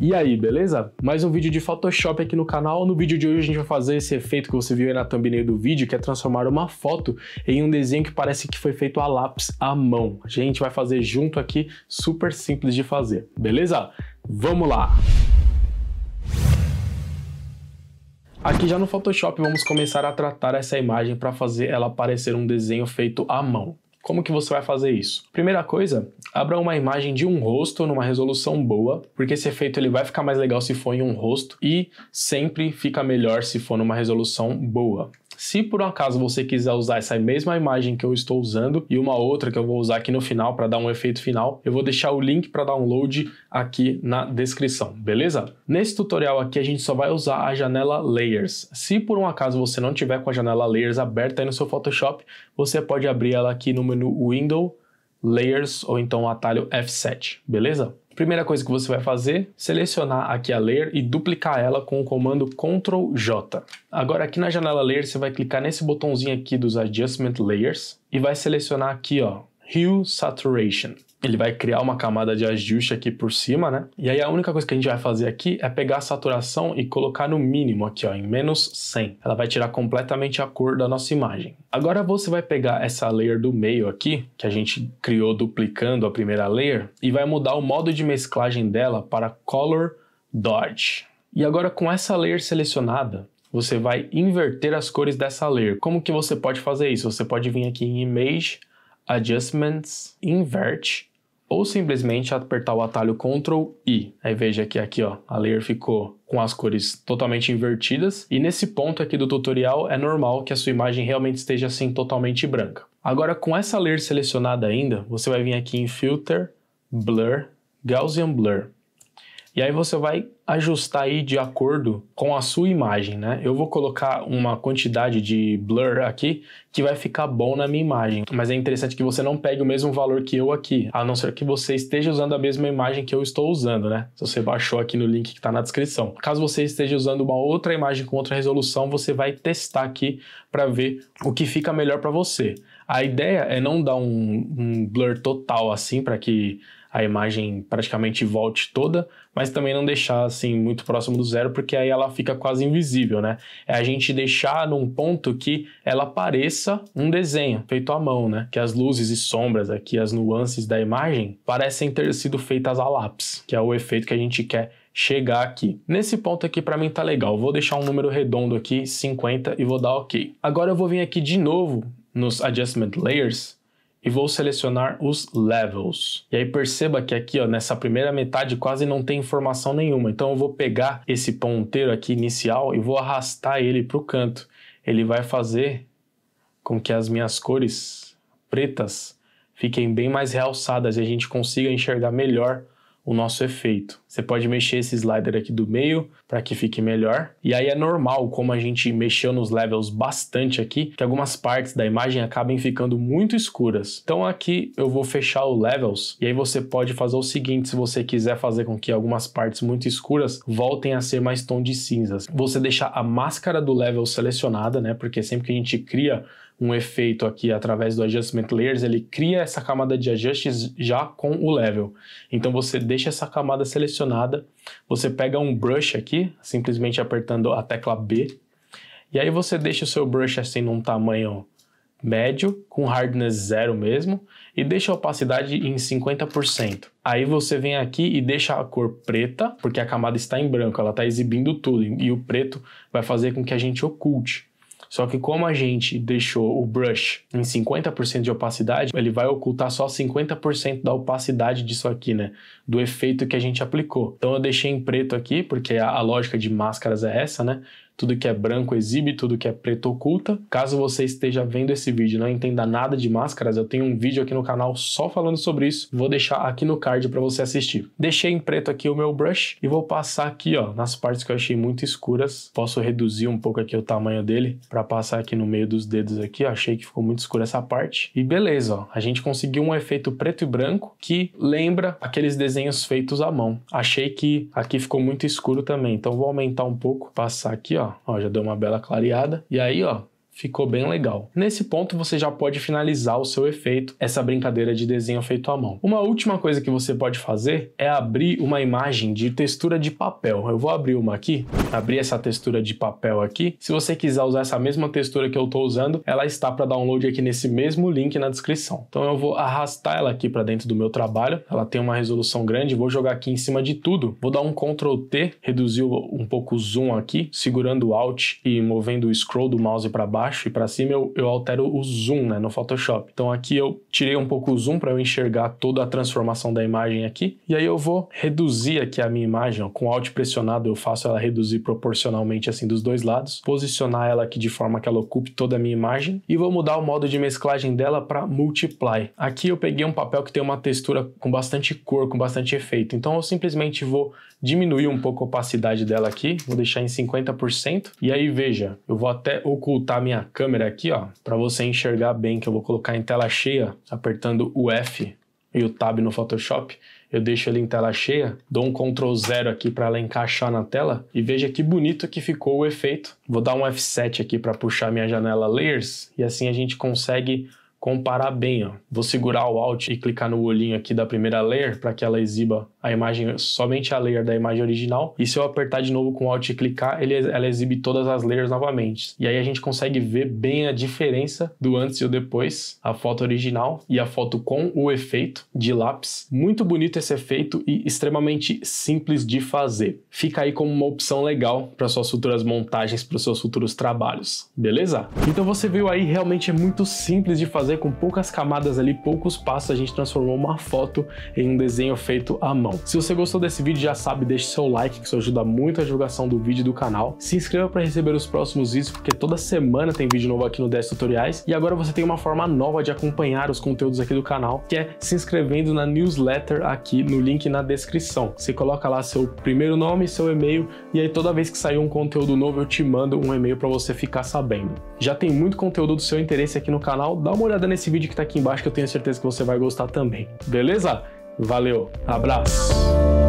E aí, beleza? Mais um vídeo de Photoshop aqui no canal. No vídeo de hoje a gente vai fazer esse efeito que você viu aí na thumbnail do vídeo, que é transformar uma foto em um desenho que parece que foi feito a lápis à mão. A gente vai fazer junto aqui, super simples de fazer, beleza? Vamos lá! Aqui já no Photoshop vamos começar a tratar essa imagem para fazer ela parecer um desenho feito à mão. Como que você vai fazer isso? Primeira coisa, abra uma imagem de um rosto numa resolução boa, porque esse efeito ele vai ficar mais legal se for em um rosto e sempre fica melhor se for numa resolução boa. Se por um acaso você quiser usar essa mesma imagem que eu estou usando e uma outra que eu vou usar aqui no final para dar um efeito final, eu vou deixar o link para download aqui na descrição, beleza? Nesse tutorial aqui a gente só vai usar a janela Layers. Se por um acaso você não tiver com a janela Layers aberta aí no seu Photoshop, você pode abrir ela aqui no menu Window, Layers ou então o atalho F7, beleza? Primeira coisa que você vai fazer, selecionar aqui a Layer e duplicar ela com o comando Ctrl J. Agora aqui na janela Layer, você vai clicar nesse botãozinho aqui dos Adjustment Layers e vai selecionar aqui ó, Hue Saturation. Ele vai criar uma camada de ajuste aqui por cima, né? E aí a única coisa que a gente vai fazer aqui é pegar a saturação e colocar no mínimo aqui, ó, em menos 100. Ela vai tirar completamente a cor da nossa imagem. Agora você vai pegar essa layer do meio aqui, que a gente criou duplicando a primeira layer, e vai mudar o modo de mesclagem dela para Color Dodge. E agora com essa layer selecionada, você vai inverter as cores dessa layer. Como que você pode fazer isso? Você pode vir aqui em Image, Adjustments, Invert, ou simplesmente apertar o atalho Ctrl I. Aí veja que aqui ó, a layer ficou com as cores totalmente invertidas e nesse ponto aqui do tutorial é normal que a sua imagem realmente esteja assim totalmente branca. Agora com essa layer selecionada ainda, você vai vir aqui em Filter, Blur, Gaussian Blur e aí você vai ajustar aí de acordo com a sua imagem, né? Eu vou colocar uma quantidade de blur aqui que vai ficar bom na minha imagem. Mas é interessante que você não pegue o mesmo valor que eu aqui, a não ser que você esteja usando a mesma imagem que eu estou usando, né? Se você baixou aqui no link que está na descrição. Caso você esteja usando uma outra imagem com outra resolução, você vai testar aqui para ver o que fica melhor para você. A ideia é não dar um, um blur total assim para que a imagem praticamente volte toda, mas também não deixar assim muito próximo do zero, porque aí ela fica quase invisível, né? É a gente deixar num ponto que ela pareça um desenho feito à mão, né? Que as luzes e sombras aqui, as nuances da imagem parecem ter sido feitas a lápis, que é o efeito que a gente quer chegar aqui. Nesse ponto aqui para mim tá legal. Vou deixar um número redondo aqui, 50 e vou dar OK. Agora eu vou vir aqui de novo nos adjustment layers e vou selecionar os levels. E aí perceba que aqui ó, nessa primeira metade quase não tem informação nenhuma, então eu vou pegar esse ponteiro aqui inicial e vou arrastar ele para o canto. Ele vai fazer com que as minhas cores pretas fiquem bem mais realçadas e a gente consiga enxergar melhor o nosso efeito. Você pode mexer esse slider aqui do meio para que fique melhor. E aí é normal, como a gente mexeu nos levels bastante aqui, que algumas partes da imagem acabem ficando muito escuras. Então aqui eu vou fechar o levels e aí você pode fazer o seguinte, se você quiser fazer com que algumas partes muito escuras voltem a ser mais tom de cinzas. Você deixar a máscara do level selecionada, né? Porque sempre que a gente cria um efeito aqui através do Adjustment Layers, ele cria essa camada de ajustes já com o level. Então você deixa essa camada selecionada, você pega um brush aqui, simplesmente apertando a tecla B, e aí você deixa o seu brush assim num tamanho médio, com hardness zero mesmo, e deixa a opacidade em 50%. Aí você vem aqui e deixa a cor preta, porque a camada está em branco, ela está exibindo tudo, e o preto vai fazer com que a gente oculte. Só que como a gente deixou o brush em 50% de opacidade, ele vai ocultar só 50% da opacidade disso aqui, né? Do efeito que a gente aplicou. Então eu deixei em preto aqui, porque a, a lógica de máscaras é essa, né? Tudo que é branco exibe, tudo que é preto oculta. Caso você esteja vendo esse vídeo e não entenda nada de máscaras, eu tenho um vídeo aqui no canal só falando sobre isso. Vou deixar aqui no card para você assistir. Deixei em preto aqui o meu brush e vou passar aqui, ó, nas partes que eu achei muito escuras. Posso reduzir um pouco aqui o tamanho dele para passar aqui no meio dos dedos aqui. Ó. Achei que ficou muito escura essa parte. E beleza, ó. A gente conseguiu um efeito preto e branco que lembra aqueles desenhos feitos à mão. Achei que aqui ficou muito escuro também, então vou aumentar um pouco, passar aqui, ó ó, já deu uma bela clareada. E aí, ó, ficou bem legal. Nesse ponto você já pode finalizar o seu efeito, essa brincadeira de desenho feito à mão. Uma última coisa que você pode fazer é abrir uma imagem de textura de papel. Eu vou abrir uma aqui, abrir essa textura de papel aqui. Se você quiser usar essa mesma textura que eu estou usando, ela está para download aqui nesse mesmo link na descrição. Então eu vou arrastar ela aqui para dentro do meu trabalho, ela tem uma resolução grande, vou jogar aqui em cima de tudo. Vou dar um Ctrl T, reduzir um pouco o zoom aqui, segurando o Alt e movendo o scroll do mouse para baixo baixo e para cima, eu, eu altero o zoom né, no Photoshop. Então aqui eu tirei um pouco o zoom para eu enxergar toda a transformação da imagem aqui. E aí eu vou reduzir aqui a minha imagem. Ó, com Alt pressionado eu faço ela reduzir proporcionalmente assim dos dois lados. Posicionar ela aqui de forma que ela ocupe toda a minha imagem. E vou mudar o modo de mesclagem dela para Multiply. Aqui eu peguei um papel que tem uma textura com bastante cor, com bastante efeito. Então eu simplesmente vou diminuir um pouco a opacidade dela aqui. Vou deixar em 50%. E aí veja, eu vou até ocultar minha minha câmera aqui, ó, para você enxergar bem que eu vou colocar em tela cheia, apertando o F e o Tab no Photoshop, eu deixo ele em tela cheia, dou um Ctrl zero aqui para ela encaixar na tela e veja que bonito que ficou o efeito. Vou dar um F7 aqui para puxar minha janela Layers e assim a gente consegue comparar bem. Ó. Vou segurar o Alt e clicar no olhinho aqui da primeira layer para que ela exiba a imagem, somente a layer da imagem original. E se eu apertar de novo com Alt e clicar, ele, ela exibe todas as layers novamente. E aí a gente consegue ver bem a diferença do antes e o depois, a foto original e a foto com o efeito de lápis. Muito bonito esse efeito e extremamente simples de fazer. Fica aí como uma opção legal para suas futuras montagens, para os seus futuros trabalhos, beleza? Então você viu aí, realmente é muito simples de fazer fazer com poucas camadas ali, poucos passos, a gente transformou uma foto em um desenho feito à mão. Se você gostou desse vídeo, já sabe, deixe seu like, que isso ajuda muito a divulgação do vídeo do canal. Se inscreva para receber os próximos vídeos, porque toda semana tem vídeo novo aqui no 10 Tutoriais. E agora você tem uma forma nova de acompanhar os conteúdos aqui do canal, que é se inscrevendo na newsletter aqui no link na descrição. Você coloca lá seu primeiro nome, seu e-mail, e aí toda vez que sair um conteúdo novo, eu te mando um e-mail para você ficar sabendo. Já tem muito conteúdo do seu interesse aqui no canal, dá uma olhada nesse vídeo que tá aqui embaixo que eu tenho certeza que você vai gostar também. Beleza? Valeu, abraço!